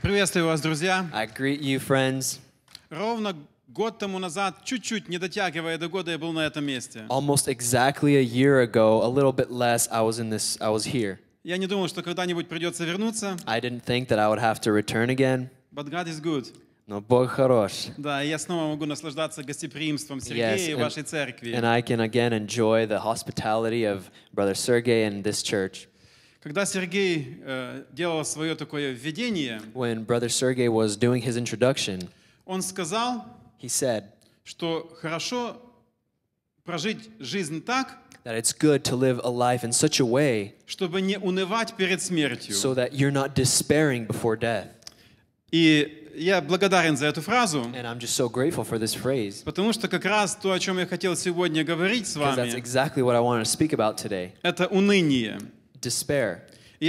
Приветствую вас, друзья. I greet you, friends. Ровно год тому назад, чуть-чуть, не дотягивая до года, я был на этом месте. Almost exactly a year ago, a little bit less, I was in this, I was here. Я не думал, что когда-нибудь придется вернуться. I didn't think that I would have to return again. But God is good. Но Бог хорош. Да, я снова могу наслаждаться гостеприимством Сергея и вашей церкви. And I can again enjoy the hospitality of Brother Sergey and this church. Когда Сергей э, делал свое такое введение, when brother Sergey was doing his introduction, он сказал, he said, что хорошо прожить жизнь так, that it's good to live a life in such a way, чтобы не унывать перед смертью, so that you're not despairing before death. И я благодарен за эту фразу. So phrase, потому что как раз то, о чем я хотел сегодня говорить с вами, exactly это уныние. despair.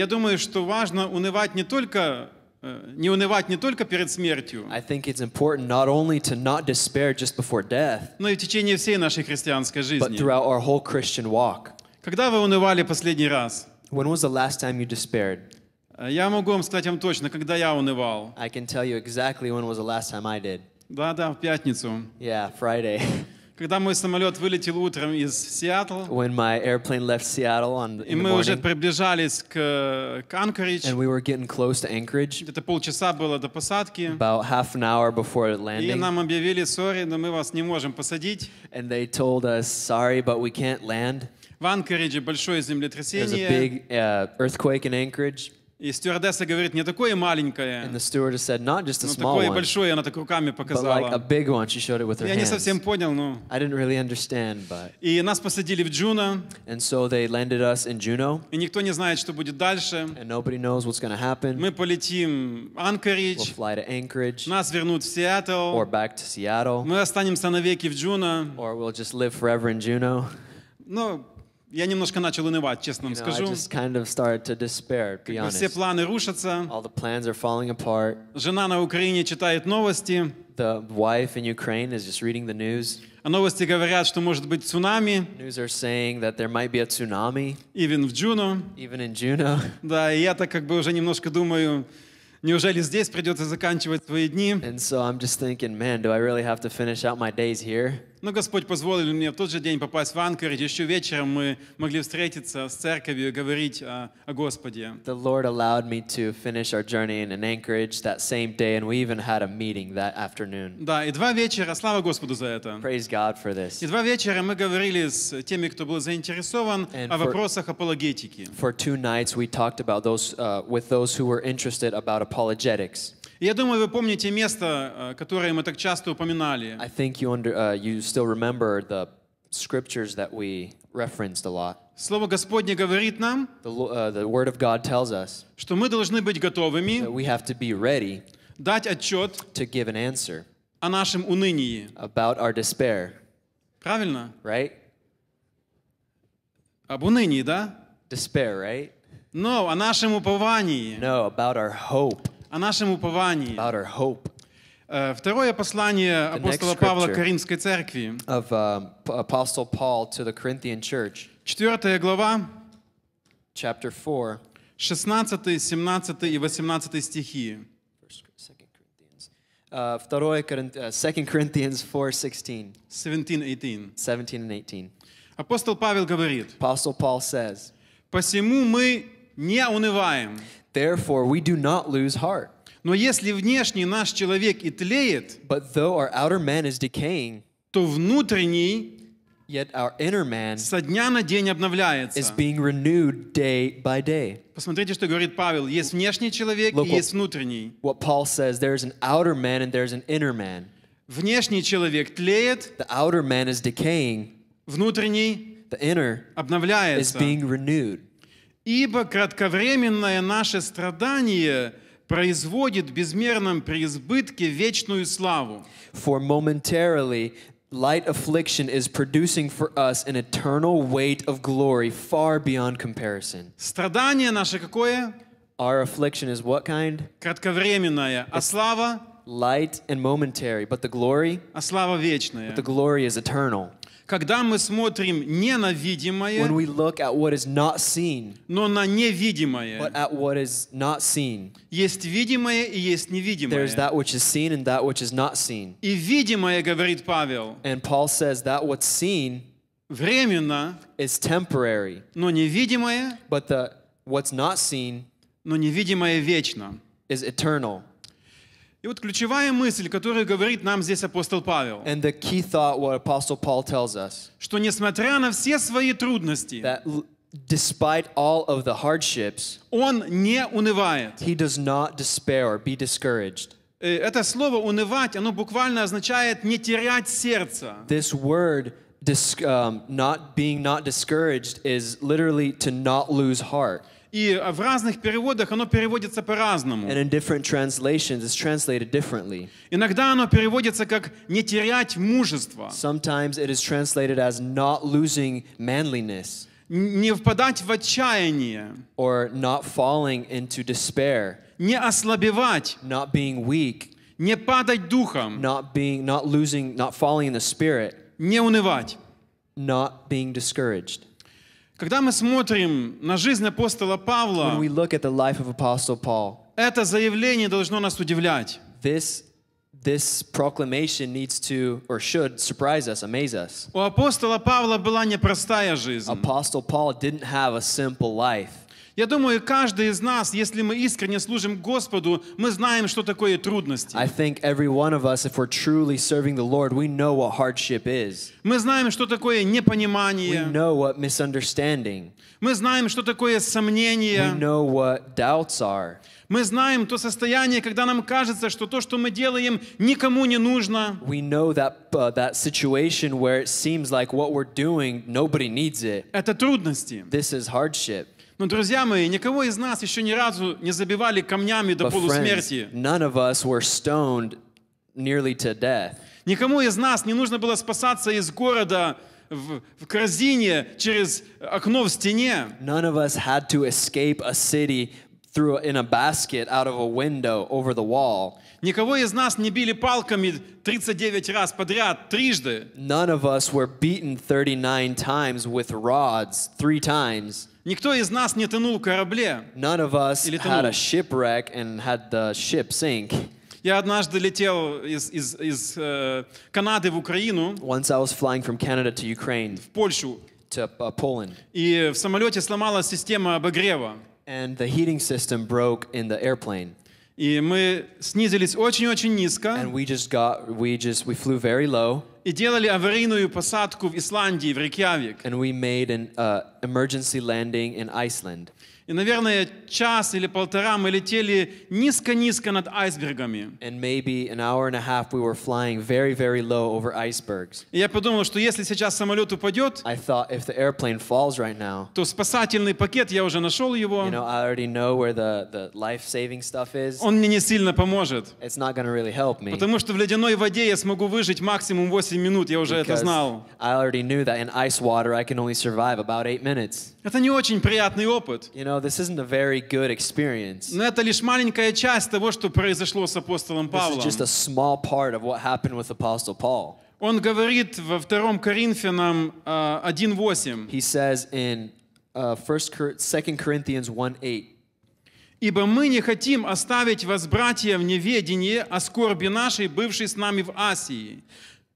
думаю, что важно унывать не только э, не унывать не только перед смертью. I think it's important not only to not despair just before death. Но и в течение всей нашей христианской жизни. But throughout our whole Christian walk. Когда вы унывали последний раз? When was the last time you despaired? Э, я могу вам сказать вам точно, когда я унывал. I can tell you exactly when was the last time I did. Да, да, в пятницу. Yeah, Friday. Когда мой самолет вылетел утром из Сиэтла, when my airplane left Seattle on the, и in the мы уже morning, приближались к, к Анкоридж, and we were getting close to Anchorage, где-то полчаса было до посадки, about half an hour before landing, и нам объявили, сори, но мы вас не можем посадить. and they told us, sorry, but we can't land. В Анкоридже большое There's a землетрясение, big uh, earthquake in Anchorage. И стюардесса говорит, не такое маленькое, And the stewardess said, not just a но small такое one, большое, она так руками but like a показала. big one. She showed it with her Я не hands. совсем понял, ну. I didn't really understand, but И нас посадили в Джуна, and so they landed us in Juneau, и никто не знает, что будет дальше. and nobody knows what's going to happen. Мы полетим в We'll Анкоридж, fly to Anchorage нас вернут в Сиэтл, or back to Seattle, мы останемся навеки в Джуна. or we'll just live forever in Juneau. Ну, я немножко начал унывать, честно вам скажу. Kind of despair, все планы рушатся. Жена на Украине читает новости. The wife in Ukraine is just reading the news. А новости говорят, что может быть цунами. News are saying that there might be a tsunami. Even в Джуно. Even in Juneau. Да, и я так как бы уже немножко думаю, Неужели здесь придется заканчивать свои дни? And so I'm just thinking, man, do I really have to finish out my days here? Но «Ну, Господь позволил мне в тот же день попасть в Анкоридж. Еще вечером мы могли встретиться с церковью и говорить о, о Господе. The Lord allowed me to finish our journey in Anchorage that same day, and we even had a meeting that afternoon. Да, и два вечера, слава Господу за это. Praise God for this. И два вечера мы говорили с теми, кто был заинтересован and о for, вопросах апологетики. For two nights we talked about those uh, with those who were interested about apologetics. Я думаю, вы помните место, которое мы так часто упоминали. I think you, under, uh, you still remember the scriptures that we referenced a lot. Слово Господне говорит нам, the, uh, the word of God tells us, что мы должны быть готовыми, that we have to be ready, дать отчет, to give an answer, о нашем унынии, about our despair. Правильно? Right? Об унынии, да? Despair, right? No, о нашем уповании. No, about our hope о нашем уповании. About our hope. Э, второе послание апостола Павла к Коринфской церкви. Of, uh, Apostle Paul to the Corinthian church. Четвертая глава. Chapter 4. 16, 17 и 18 стихи. 2 Corinthians 4, 16. 17, 18. 17 and 18. Апостол Павел говорит. Apostle Paul says. Посему мы не унываем. Therefore, we do not lose heart. Но если внешний наш человек и тлеет, But though our outer man is decaying, то внутренний Yet our inner man со дня на день обновляется. Is being renewed day by day. Посмотрите, что говорит Павел. Есть внешний человек Look, и есть внутренний. What Paul says, there's an outer man and there's an inner man. Внешний человек тлеет. The outer man is decaying. Внутренний the inner обновляется. Is being renewed. Ибо кратковременное наше страдание производит в безмерном преизбытке вечную славу. For momentarily light affliction is producing for us an eternal weight of glory far beyond comparison. Страдание наше какое? Our affliction is what kind? Кратковременное. А слава? Light and momentary, but the glory? А слава вечная. But the glory is eternal. Когда мы смотрим не на видимое, when we look at what is not seen, но на невидимое, but at what is not seen, есть видимое и есть невидимое. There's that which is seen and that which is not seen. И видимое, говорит Павел, and Paul says that what's seen временно, is temporary, но невидимое, but the what's not seen, но невидимое вечно, is eternal. И вот ключевая мысль, которую говорит нам здесь апостол Павел, And the key thought what Apostle Paul tells us, что несмотря на все свои трудности, that despite all of the hardships, он не унывает. He does not despair or be discouraged. Это слово «унывать», оно буквально означает «не терять сердце». This word Dis, um, not being not discouraged is literally to not lose heart. И в разных переводах оно переводится по-разному. Иногда оно переводится как не терять мужество. Sometimes it is translated as not losing manliness. Не впадать в отчаяние. Or not falling into despair. Не ослабевать. Not being weak. Не падать духом. Not being not losing not falling in the spirit. Не унывать. Not being discouraged. When we look at the life of Apostle Paul, This, proclamation needs to or should surprise us, amaze us. Apostle Paul didn't have a simple life. Я думаю, каждый из нас, если мы искренне служим Господу, мы знаем, что такое трудности. Мы знаем, что такое непонимание. We know what misunderstanding. Мы знаем, что такое сомнение. We know what doubts are. Мы знаем то состояние, когда нам кажется, что то, что мы делаем, никому не нужно. We know that uh, that situation where it seems like what we're doing nobody needs it. Это трудности. This is hardship. Но, друзья мои, никого из нас еще ни разу не забивали камнями до полусмерти. none of us were stoned nearly to death. Никому из нас не нужно было спасаться из города в, в корзине через окно в стене. None of us had to escape a city through in a basket out of a window over the wall. Никого из нас не били палками 39 раз подряд, трижды. None of us were beaten 39 times with rods, three times. Никто из нас не тонул в корабле. None of us Или had a shipwreck and had the ship sink. Я однажды летел из, из, из э, Канады в Украину. Once I was flying from Canada to Ukraine. В Польшу. To uh, Poland. И в самолете сломалась система обогрева. And the heating system broke in the airplane. И мы снизились очень-очень низко. And we just got, we just, we flew very low. И делали аварийную посадку в Исландии, в Рейкьявик. And we made an uh, emergency landing in Iceland. И, наверное, час или полтора мы летели низко-низко над айсбергами. And maybe an hour and a half we were flying very, very low over icebergs. И я подумал, что если сейчас самолет упадет, I thought if the airplane falls right now, то спасательный пакет я уже нашел его. You know, I already know where the the life-saving stuff is. Он мне не сильно поможет. It's not going to really help me. Потому что в ледяной воде я смогу выжить максимум 8 минут, я уже Because это знал. I already knew that in ice water I can only survive about 8 minutes. Это не очень приятный опыт. You know, know, this isn't a very good experience. Но это лишь маленькая часть того, что произошло с апостолом Павлом. This is just a small part of what happened with Apostle Paul. Он говорит во втором Коринфянам 1:8. Э, he says in э, First Second 2 Corinthians 1:8. Ибо мы не хотим оставить вас, братья, в неведении о скорби нашей, бывшей с нами в Асии.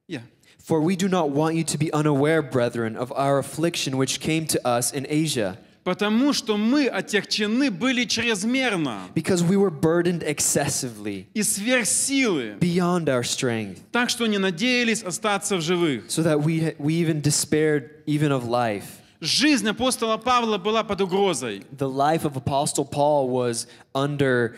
Yeah. For we do not want you to be unaware, brethren, of our affliction which came to us in Asia Потому что мы отягчены были чрезмерно. Because we were burdened excessively. И сверх силы. Beyond our strength. Так что не надеялись остаться в живых. So that we, we even despaired even of life. Жизнь апостола Павла была под угрозой. The life of Apostle Paul was under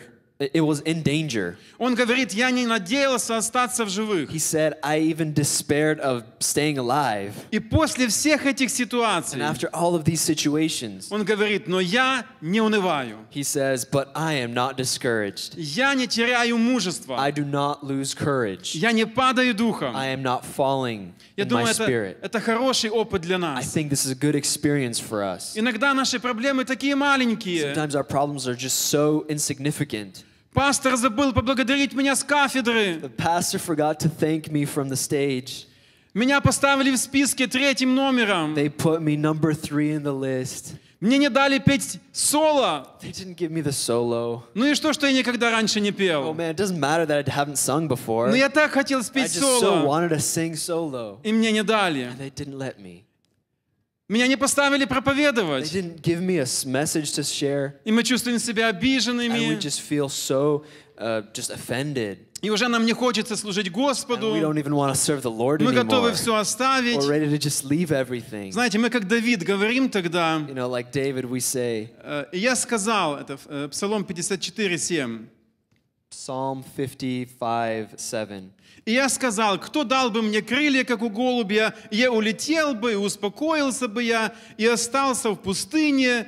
it was in danger. Он говорит, я не надеялся остаться в живых. He said, I even despaired of staying alive. И после всех этих ситуаций, and after all of these situations, он говорит, но я не унываю. He says, but I am not discouraged. Я не теряю I do not lose courage. Я не падаю духом. I am not falling я in думаю, my это, spirit. это хороший опыт для нас. I think this is a good experience for us. Иногда наши проблемы такие маленькие. Sometimes our problems are just so insignificant. Пастор забыл поблагодарить меня с кафедры. The pastor forgot to thank me from the stage. Меня поставили в списке третьим номером. They put me number three in the list. Мне не дали петь соло. They didn't give me the solo. Ну и что, что я никогда раньше не пел? Oh man, it doesn't matter that I haven't sung before. Но я так хотел спеть I just соло. So wanted to sing solo. И мне не дали. And they didn't let me. Меня не поставили проповедовать. И мы чувствуем себя обиженными. Uh, и уже нам не хочется служить Господу. Мы готовы все оставить. Знаете, мы как Давид говорим тогда. Э, и я сказал, это э, Псалом 54, 7. Psalm 55, И я сказал, кто дал бы мне крылья, как у голубя, я улетел бы, успокоился бы я, и остался в пустыне.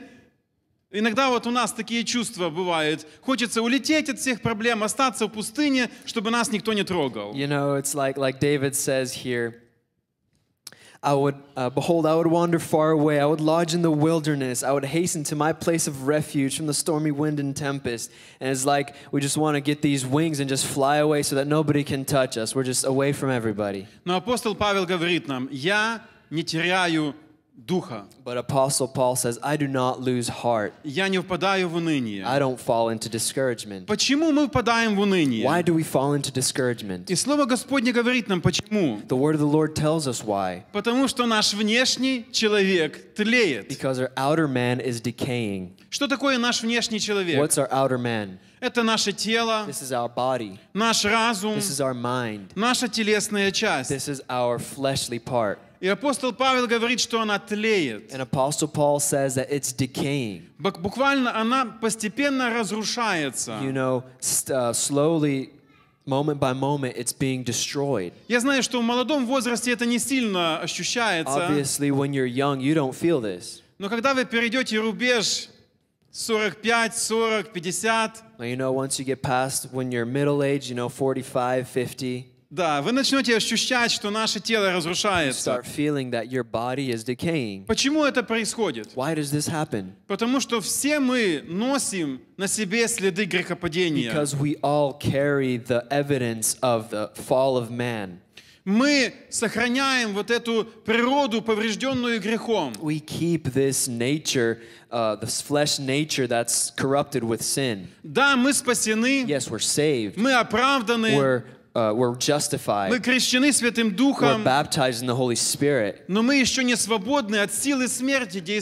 Иногда вот у нас такие чувства бывают. Хочется улететь от всех проблем, остаться в пустыне, чтобы нас никто не трогал. You know, it's like, like David says here, I would, uh, behold, I would wander far away. I would lodge in the wilderness. I would hasten to my place of refuge from the stormy wind and tempest. And it's like we just want to get these wings and just fly away so that nobody can touch us. We're just away from everybody. Но апостол Павел говорит нам, я не теряю духа. But Apostle Paul says, I do not lose heart. Я не впадаю в уныние. I don't fall into discouragement. Почему мы впадаем в уныние? Why do we fall into discouragement? И слово Господне говорит нам почему. The word of the Lord tells us why. Потому что наш внешний человек тлеет. Because our outer man is decaying. Что такое наш внешний человек? What's our outer man? Это наше тело, This is our body. наш разум, This is our mind. наша телесная часть. This is our fleshly part. И апостол Павел говорит, что она тлеет. And Apostle Paul says that it's decaying. Буквально она постепенно разрушается. You know, slowly Moment by moment, it's being destroyed. Я знаю, что в молодом возрасте это не сильно ощущается. Obviously, when you're young, you don't feel this. Но когда вы перейдете рубеж 45, 40, 50, you know, once you get past when you're middle age, you know, 45, 50, да, вы начнете ощущать, что наше тело разрушается. Start feeling that your body is decaying. Почему это происходит? Why does this happen? Потому что все мы носим на себе следы грехопадения. Because we all carry the evidence of the fall of man. Мы сохраняем вот эту природу, поврежденную грехом. We keep this nature, uh, this flesh nature that's corrupted with sin. Да, мы спасены. Yes, we're saved. Мы оправданы. We're uh, we're justified. Духом. We're baptized in the Holy Spirit. Но не в нас.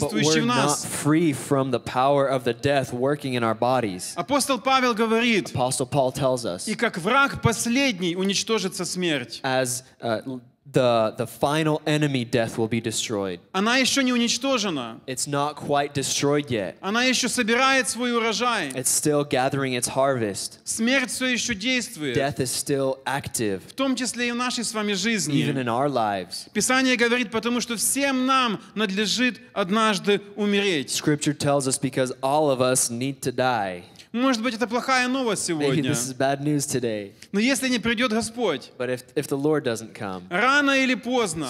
But we're not free from the power of the death working in our bodies. Апостол Павел Apostle Paul tells us. И враг смерть. As uh, the, the final enemy death will be destroyed. Она еще не уничтожена. It's not quite destroyed yet. Она еще собирает свой урожай. It's still gathering its harvest. Смерть все еще действует. Death is still active. В том числе и в нашей с вами жизни. Even in our lives. Писание говорит, потому что всем нам надлежит однажды умереть. Scripture tells us because all of us need to die. Может быть, это плохая новость сегодня. Но если не придет Господь, рано или поздно,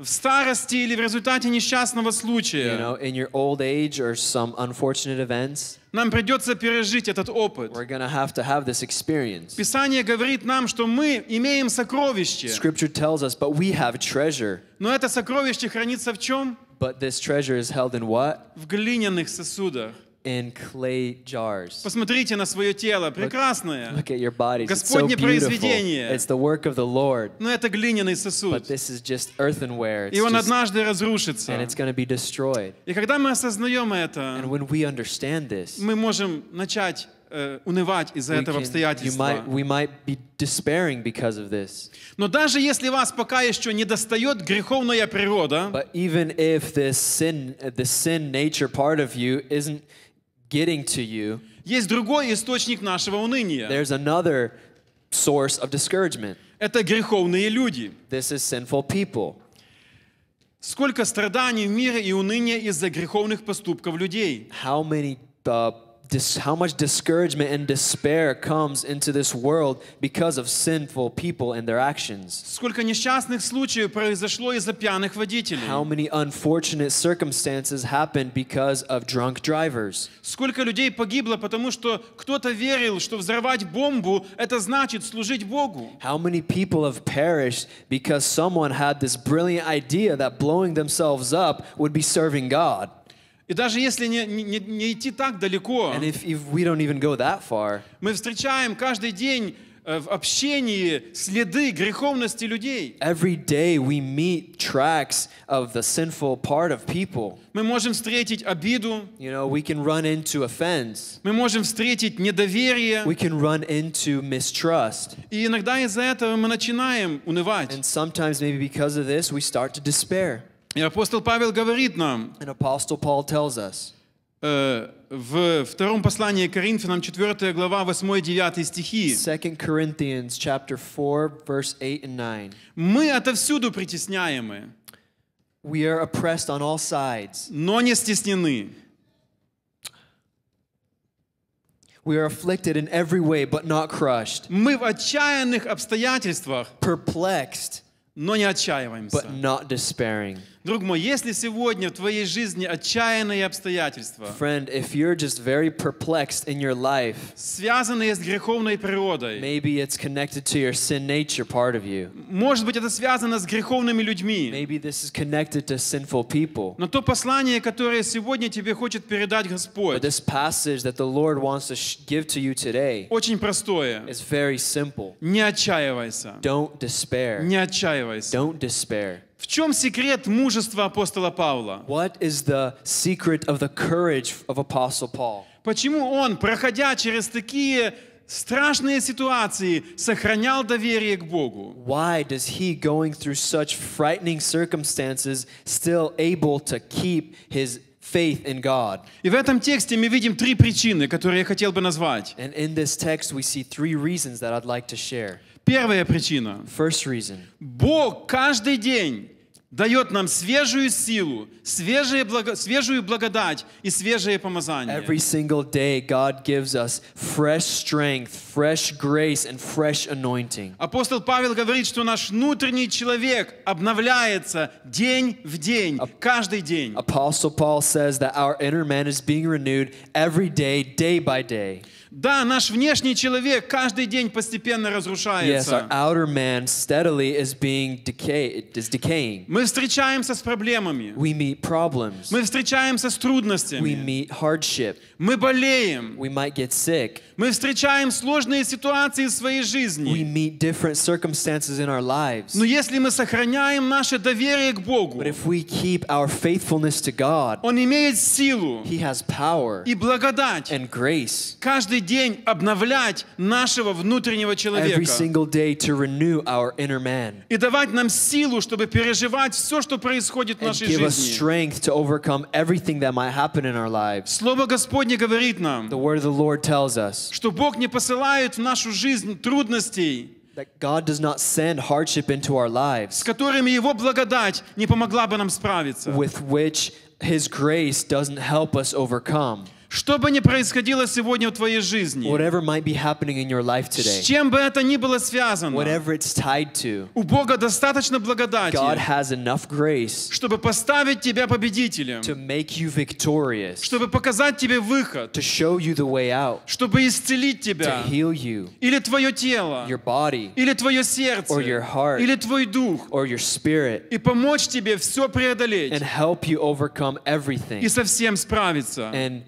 в старости или в результате несчастного you know, случая, нам придется пережить этот опыт. have to have Писание говорит нам, что мы имеем сокровище, us, но это сокровище хранится в чем? В глиняных сосудах. in clay jars. Посмотрите на свое тело, прекрасное. Look, look at your body. Господне it's so произведение. It's the work of the Lord. Но это глиняный сосуд. But this is just earthenware. It's И он just, однажды разрушится. And it's going to be destroyed. И когда мы осознаем это, and when we understand this, мы можем начать унывать из-за этого обстоятельства. Но даже если вас пока еще не достает греховная природа, but even if this sin, the sin nature part of you isn't getting to you. Есть другой источник нашего уныния. There's another source of discouragement. Это греховные люди. This is sinful people. Сколько страданий в мире и уныния из-за греховных поступков людей. How many uh, dis- how much discouragement and despair comes into this world because of sinful people and their actions. How many unfortunate circumstances happened because of drunk drivers. Сколько людей погибло, потому что кто-то верил, что взорвать бомбу это значит служить Богу. How many people have perished because someone had this brilliant idea that blowing themselves up would be serving God. И даже если не, не, не идти так далеко, and if, if we don't even go that far, мы встречаем каждый день в общении следы греховности людей. Every day we meet tracks of the sinful part of people. Мы можем встретить обиду. You know, we can run into offense. Мы можем встретить недоверие. We can run into mistrust. И иногда из-за этого мы начинаем унывать. And sometimes maybe because of this we start to despair. И апостол Павел говорит нам, us, э, в втором послании Коринфянам 4 глава 8-9 стихи 4, 9. «Мы отовсюду притесняемы, We are oppressed on all sides. но не стеснены». We are afflicted in every way, but not crushed. Мы в отчаянных обстоятельствах, Perplexed, но не отчаиваемся. but not despairing. Друг мой, если сегодня в твоей жизни отчаянные обстоятельства, friend, if you're just very perplexed in your life, связанные с греховной природой, maybe it's connected to your sin nature part of you. Может быть, это связано с греховными людьми. Maybe this is connected to sinful people. Но то послание, которое сегодня тебе хочет передать Господь, but this passage that the Lord wants to give to you today, очень простое. It's very simple. Не отчаивайся. Don't despair. Не отчаивайся. Don't despair. В чем секрет мужества апостола Павла? What is the secret of the courage of Apostle Paul? Почему он, проходя через такие страшные ситуации, сохранял доверие к Богу? Why does he, going through such frightening circumstances, still able to keep his faith in God. И в этом тексте мы видим три причины, которые я хотел бы назвать. And in this text we see three reasons that I'd like to share. Первая причина. First reason. Бог каждый день дает нам свежую силу, свежие благо, свежую благодать и свежее помазание. Every single day God gives us fresh strength, fresh grace and fresh anointing. Апостол Павел говорит, что наш внутренний человек обновляется день в день, каждый день. Apostle Paul says that our inner man is being renewed every day, day by day. Да, наш внешний человек каждый день постепенно разрушается. Yes, our outer man steadily is being decayed, is decaying. Мы встречаемся с проблемами. We meet problems. Мы встречаемся с трудностями. We meet hardship. Мы болеем. We might get sick. Мы встречаем сложные ситуации в своей жизни. We meet different circumstances in our lives. Но если мы сохраняем наше доверие к Богу, But if we keep our faithfulness to God, Он имеет силу He has power и благодать and grace каждый каждый день обновлять нашего внутреннего человека. И давать нам силу, чтобы переживать все, что происходит в нашей жизни. Слово Господне говорит нам, что Бог не посылает в нашу жизнь трудностей, that God does not send hardship into our lives, с которыми Его благодать не помогла бы нам справиться, with which His grace doesn't help us overcome. Что бы ни происходило сегодня в твоей жизни, whatever might be happening in your life today, с чем бы это ни было связано, whatever it's tied to, у Бога достаточно благодати, God has enough grace, чтобы поставить тебя победителем, to make you victorious, чтобы показать тебе выход, to show you the way out, чтобы исцелить тебя, to heal you, или твое тело, your body, или твое сердце, or your heart, или твой дух, or your spirit, и помочь тебе все преодолеть, and help you overcome everything, и со всем справиться, and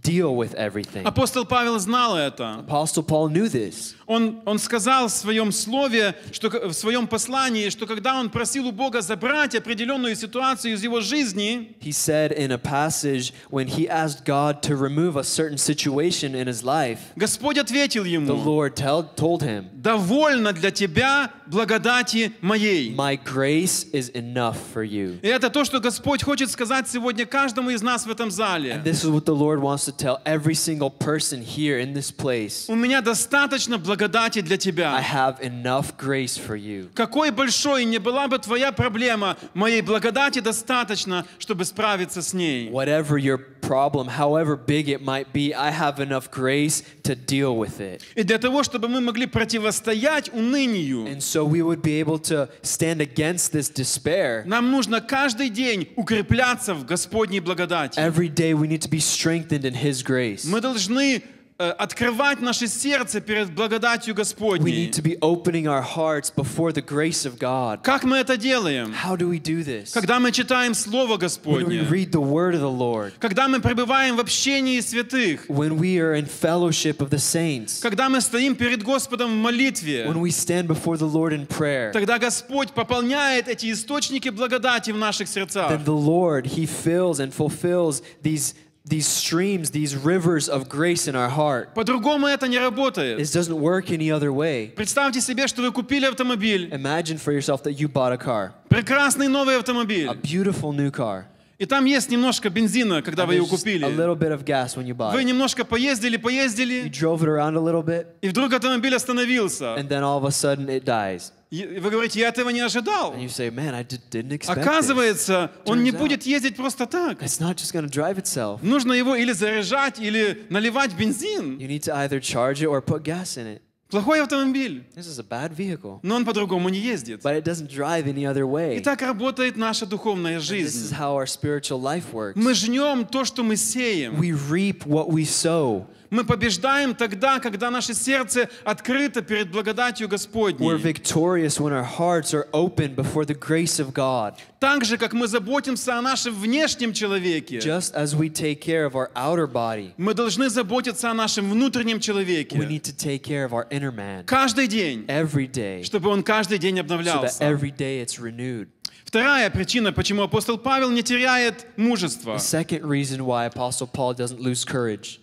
deal with everything. Апостол Павел знал это. Apostle Paul knew this. он, он сказал в своем слове, что, в своем послании, что когда он просил у Бога забрать определенную ситуацию из его жизни, he said in a passage when he asked God to remove a certain situation in his life, Господь ответил ему, the Lord tell, told him, довольно для тебя благодати моей. My grace is enough for you. И это то, что Господь хочет сказать сегодня каждому из нас в этом зале. And this is what the Lord wants to tell every single person here in this place. У меня достаточно благодати благодати для тебя. I have enough grace for you. Какой большой не была бы твоя проблема, моей благодати достаточно, чтобы справиться с ней. Whatever your problem, however big it might be, I have enough grace to deal with it. И для того, чтобы мы могли противостоять унынию. And so we would be able to stand against this despair. Нам нужно каждый день укрепляться в Господней благодати. Every day we need to be strengthened in His grace. Мы должны Э, открывать наше сердце перед благодатью Господней. We need to be opening our hearts before the grace of God. Как мы это делаем? How do we do this? Когда мы читаем Слово Господне. When we read the Word of the Lord. Когда мы пребываем в общении святых. When we are in fellowship of the saints. Когда мы стоим перед Господом в молитве. When we stand before the Lord in prayer. Тогда Господь пополняет эти источники благодати в наших сердцах. Then the Lord, He fills and fulfills these these streams, these rivers of grace in our heart. По-другому это не работает. This doesn't work any other way. Представьте себе, что вы купили автомобиль. Imagine for yourself that you bought a car. Прекрасный новый автомобиль. A beautiful new car. И там есть немножко бензина, когда вы его купили. Вы немножко поездили, поездили. и вдруг автомобиль остановился. И вы говорите, я этого не ожидал. Say, Оказывается, он не будет ездить просто так. Нужно его или заряжать, или наливать бензин. Плохой автомобиль. This is a bad vehicle. Но он по-другому не ездит. But it doesn't drive any other way. И так работает наша духовная жизнь. And this is how our spiritual life works. Мы жнем то, что мы сеем. We reap what we sow. Мы побеждаем тогда, когда наше сердце открыто перед благодатью Господней. We're victorious when our hearts are open before the Так же, как мы заботимся о нашем внешнем человеке. Just as we take care of our outer body. Мы должны заботиться о нашем внутреннем человеке. We need to take care of our inner man. Каждый день. Every day. Чтобы он каждый день обновлялся. So that every day it's renewed. Вторая причина, почему апостол Павел не теряет мужество.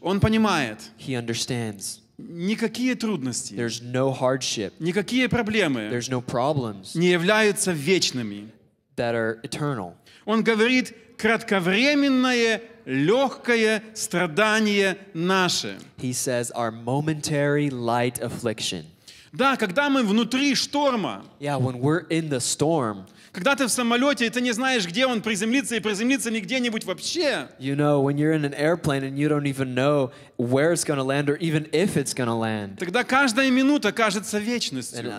Он понимает. He understands. Никакие трудности, There's no hardship, никакие проблемы There's no problems не являются вечными. That are eternal. Он говорит, кратковременное, легкое страдание наше. He says, our momentary light affliction. Да, когда мы внутри шторма. Yeah, when we're in the storm, когда ты в самолете, и ты не знаешь, где он приземлится, и приземлится не где-нибудь вообще. You know, when you're in an airplane and you don't even know where it's going to land or even if it's going to land. Тогда каждая минута кажется вечностью.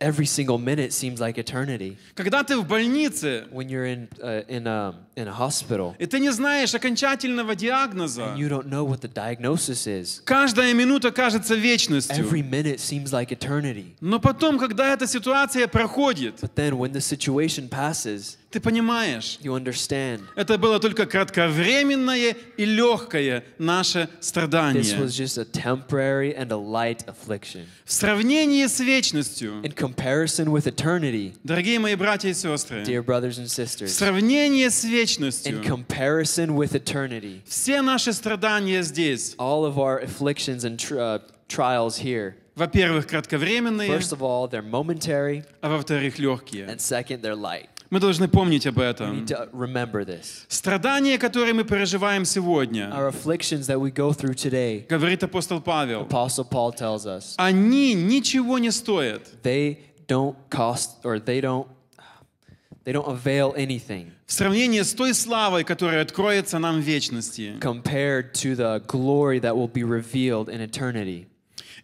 every single minute seems like eternity. Когда ты в больнице, when you're in uh, in a um, in a hospital, и ты не знаешь окончательного диагноза, and you don't know what the diagnosis is. Каждая минута кажется вечностью. Every minute seems like eternity. Но потом, когда эта ситуация проходит, but then when the situation passes, Ты понимаешь? You understand. Это было только кратковременное и легкое наше страдание. This was just a temporary and a light affliction. В сравнении с вечностью. In comparison with eternity. Дорогие мои братья и сестры. Dear brothers and sisters. В сравнении с вечностью. In comparison with eternity. Все наши страдания здесь. All of our afflictions and uh, trials here. Во-первых, кратковременные. First of all, they're momentary. А во-вторых, легкие. And second, they're light. Мы должны помнить об этом. Страдания, которые мы переживаем сегодня, today, говорит апостол Павел, us, они ничего не стоят. They don't cost, or they don't, they don't avail anything. В сравнении с той славой, которая откроется нам в вечности. Compared to the glory that will be revealed in eternity.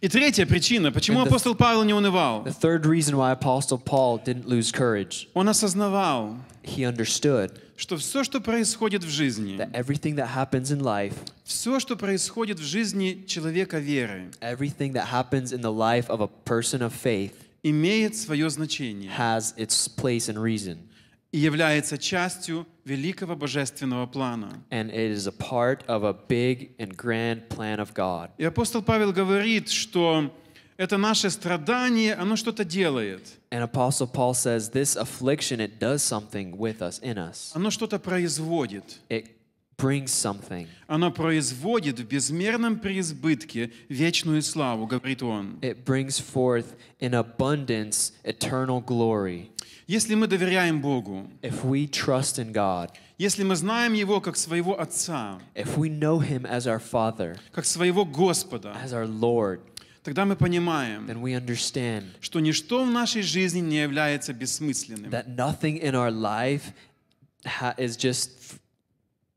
И третья причина, почему the, апостол Павел не унывал. The third reason why Apostle Paul didn't lose courage. Он осознавал. He understood. Что все, что происходит в жизни. That everything that happens in life. Все, что происходит в жизни человека веры. Everything that happens in the life of a person of faith. Имеет свое значение. Has its place and reason. и является частью великого божественного плана. And it is a part of a big and grand plan of God. И апостол Павел говорит, что это наше страдание, оно что-то делает. And apostle Paul says this affliction it does something with us in us. Оно что-то производит. It brings something. Оно производит в безмерном преизбытке вечную славу, говорит он. It brings forth in abundance eternal glory. Если мы доверяем Богу, if we trust in God, если мы знаем Его как своего Отца, if we know Him as our Father, как своего Господа, as our Lord, тогда мы понимаем, then we understand, что ничто в нашей жизни не является бессмысленным. That nothing in our life is just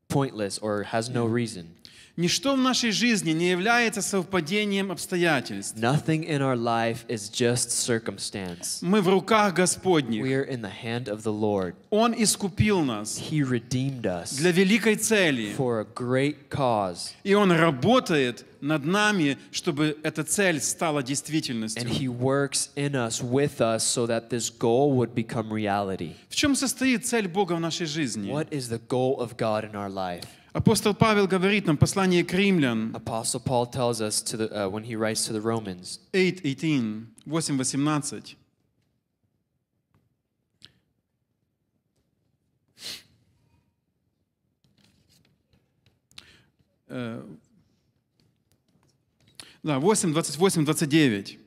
pointless or has no reason. Ничто в нашей жизни не является совпадением обстоятельств. Nothing in our life is just circumstance. Мы в руках Господних. We are in the hand of the Lord. Он искупил нас. He redeemed us. Для великой цели. For a great cause. И он работает над нами, чтобы эта цель стала действительностью. And he works in us, with us, so that this goal would become reality. В чем состоит цель Бога в нашей жизни? What is the goal of God in our life? Апостол Павел говорит нам послание послании к римлян. Apostle Paul tells us to the, uh, when he writes to the Romans. 8:18, 8:18. Uh, да, 8, 28, 29.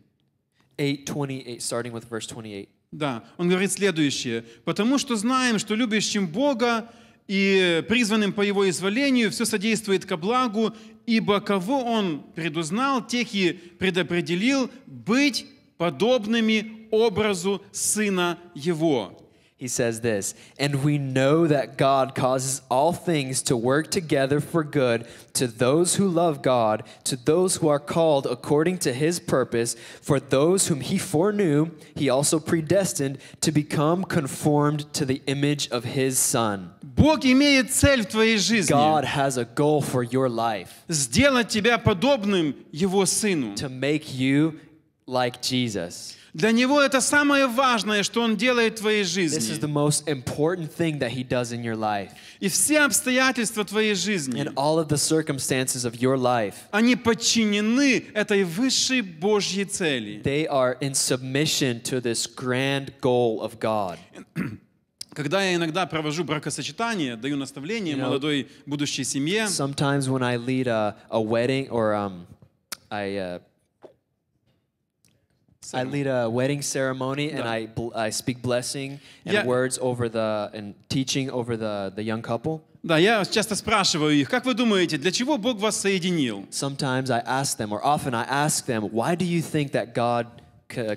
8, 28, starting with verse 28. Да, он говорит следующее. «Потому что знаем, что любящим Бога и призванным по его изволению все содействует ко благу, ибо кого он предузнал, тех и предопределил быть подобными образу Сына Его, he says this, and we know that God causes all things to work together for good to those who love God, to those who are called according to his purpose. For those whom he foreknew, he also predestined to become conformed to the image of his son. Бог имеет цель в твоей жизни. God has a goal for your life. Сделать тебя подобным его сыну. To make you like Jesus. Для него это самое важное, что он делает в твоей жизни. This is the most important thing that he does in your life. И все обстоятельства твоей жизни. And all of the circumstances of life. Они подчинены этой высшей Божьей цели. They are in submission to this grand goal of God. Когда я иногда провожу бракосочетание, даю наставление you know, молодой будущей семье. Sometimes when I lead a, a wedding or um, I uh, I lead a wedding ceremony, no. and I I speak blessing and yeah. words over the and teaching over the the young couple. Да, я часто спрашиваю их, как вы думаете, для чего Бог вас соединил? Sometimes I ask them, or often I ask them, why do you think that God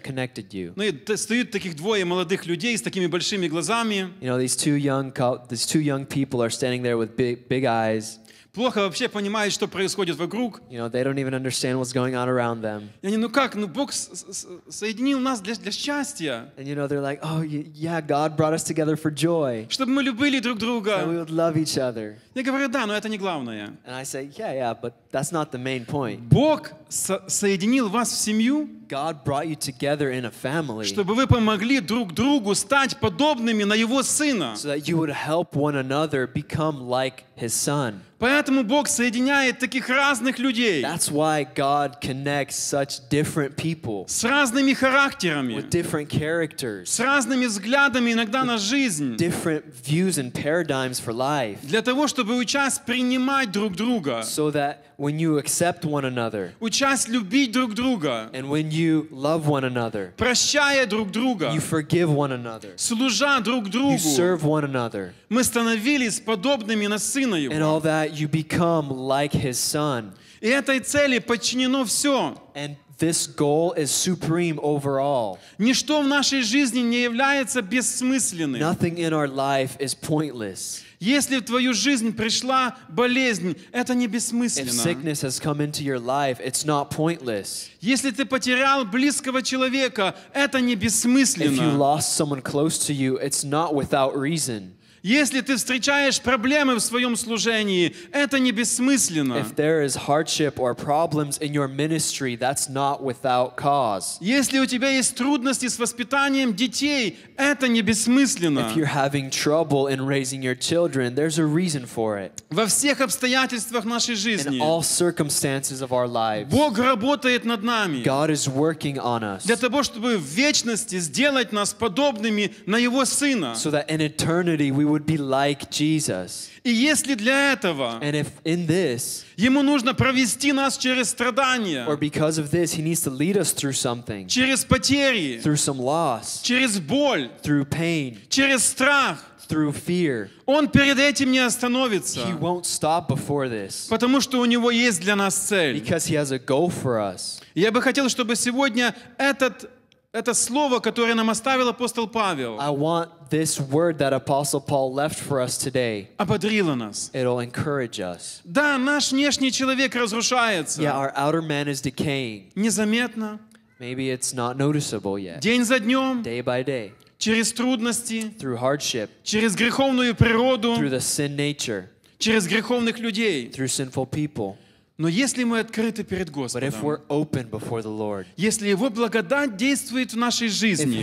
connected you. Ну и таких двое молодых людей с такими большими глазами. You know, these two young these two young people are standing there with big big eyes. плохо вообще понимают, что происходит вокруг. You know, they don't even understand what's going on around them. И они, ну как, ну Бог соединил нас для, для счастья. And you know, they're like, oh yeah, God brought us together for joy. Чтобы мы любили друг друга. So we would love each other. Я говорю, да, но это не главное. And I say, yeah, yeah, but that's not the main point. Бог со соединил вас в семью. God brought you together in a family. Чтобы вы помогли друг другу стать подобными на Его Сына. So that you would help one another become like His Son. Поэтому Бог соединяет таких разных людей. That's why God connects such different people. С разными характерами. With different characters. С разными взглядами иногда на жизнь. Different views and paradigms for life. Для того, чтобы учась принимать друг друга. So that when you accept one another. Учась любить друг друга. And when you love one another. Прощая друг друга. You forgive one another. Служа друг другу. You serve one another. Мы становились подобными на Сына Его. And all that you become like his son. И этой цели подчинено все. And this goal is supreme over all. Ничто в нашей жизни не является бессмысленным. Nothing in our life is pointless. Если в твою жизнь пришла болезнь, это не бессмысленно. If sickness has come into your life, it's not pointless. Если ты потерял близкого человека, это не бессмысленно. If you lost someone close to you, it's not without reason. Если ты встречаешь проблемы в своем служении, это не бессмысленно. If there is hardship or problems in your ministry, that's not without cause. Если у тебя есть трудности с воспитанием детей, это не бессмысленно. If you're having trouble in raising your children, there's a reason for it. Во всех обстоятельствах нашей жизни. In all circumstances of our lives. Бог работает над нами. God is working on us. Для того, чтобы в вечности сделать нас подобными на Его Сына. So that in eternity we will would be like Jesus. И если для этого And if in this, ему нужно провести нас через страдания, or because of this, he needs to lead us through something, через потери, through some loss, через боль, through pain, через страх, through fear. Он перед этим не остановится. He won't stop before this. Потому что у него есть для нас цель. Because he has a goal for us. Я бы хотел, чтобы сегодня этот это слово, которое нам оставил апостол Павел. I want this word that Apostle Paul left for us today, It'll encourage us. Да, наш внешний человек разрушается. Yeah, our outer man is decaying. Незаметно. Maybe it's not noticeable yet. День за днем. Day by day. Через трудности. Through hardship. Через греховную природу. Through the sin nature. Через греховных людей. Through sinful people. Но если мы открыты перед Господом, Lord, если Его благодать действует в нашей жизни,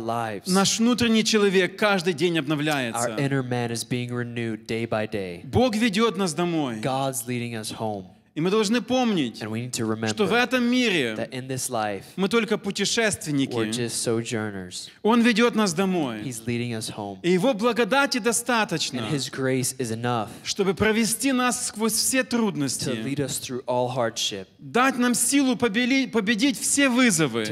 lives, наш внутренний человек каждый день обновляется. day day. Бог ведет нас домой. И мы должны помнить, что в этом мире мы только путешественники. Он ведет нас домой. И Его благодати достаточно, чтобы провести нас сквозь все трудности, дать нам силу победить все вызовы,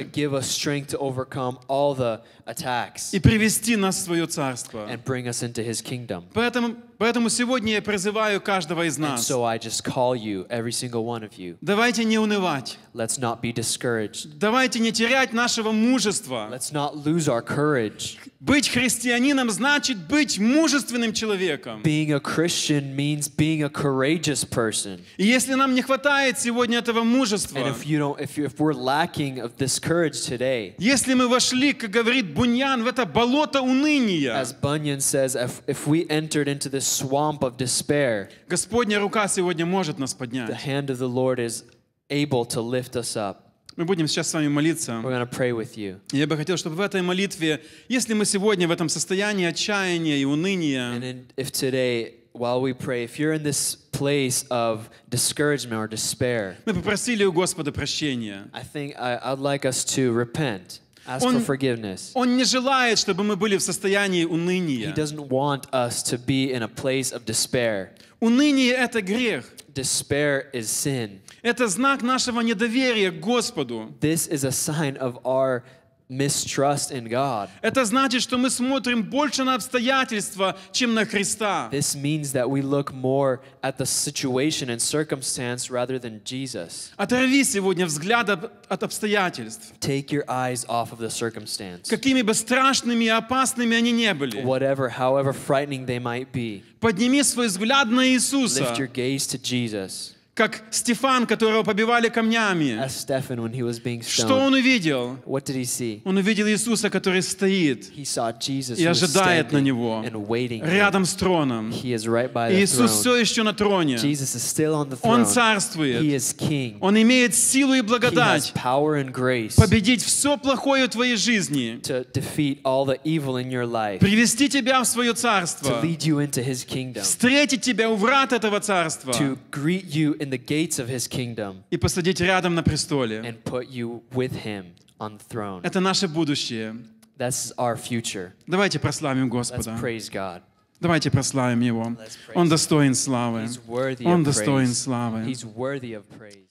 attacks и привести нас в свое царство. And bring us into his kingdom. Поэтому, поэтому сегодня я призываю каждого из нас. And so I just call you, every single one of you. Давайте не унывать. Let's not be discouraged. Давайте не терять нашего мужества. Let's not lose our courage. Быть христианином значит быть мужественным человеком. Being a Christian means being a courageous person. И если нам не хватает сегодня этого мужества, And if you don't, if, you, if we're lacking of this courage today, если мы вошли, как говорит Буньян, в это болото уныния, as Bunyan says, if, if we entered into this swamp of despair, Господня рука сегодня может нас поднять. The hand of the Lord is able to lift us up. Мы будем сейчас с вами молиться. Я бы хотел, чтобы в этой молитве, если мы сегодня в этом состоянии отчаяния и уныния, мы попросили у Господа прощения. I think I'd like us to repent. Ask он, for forgiveness. он не желает, чтобы мы были в состоянии уныния. He doesn't want us to be in a place of despair. Уныние — это грех. Despair is sin. Это знак нашего недоверия к Господу. This is a sign of our mistrust in God. Это значит, что мы смотрим больше на обстоятельства, чем на Христа. This means that we look more at the situation and circumstance rather than Jesus. Оторви сегодня взгляд от обстоятельств. Take your eyes off of the circumstance. Какими бы страшными и опасными они не были. Whatever, however frightening they might be. Подними свой взгляд на Иисуса. Lift your gaze to Jesus как Стефан, которого побивали камнями. Stephen, Что он увидел? Он увидел Иисуса, который стоит и ожидает на него рядом с троном. Right Иисус все еще на троне. Он царствует. Он имеет силу и благодать победить все плохое в твоей жизни, привести тебя в свое царство, встретить тебя у врат этого царства, in the gates of his kingdom и посадить рядом на престоле. and put you with him on the throne. Это наше будущее. That's our future. Давайте прославим Let's Господа. praise God. Давайте прославим Его. Let's praise Он достоин славы. He's worthy Он of достоин praise. славы. He's worthy of praise.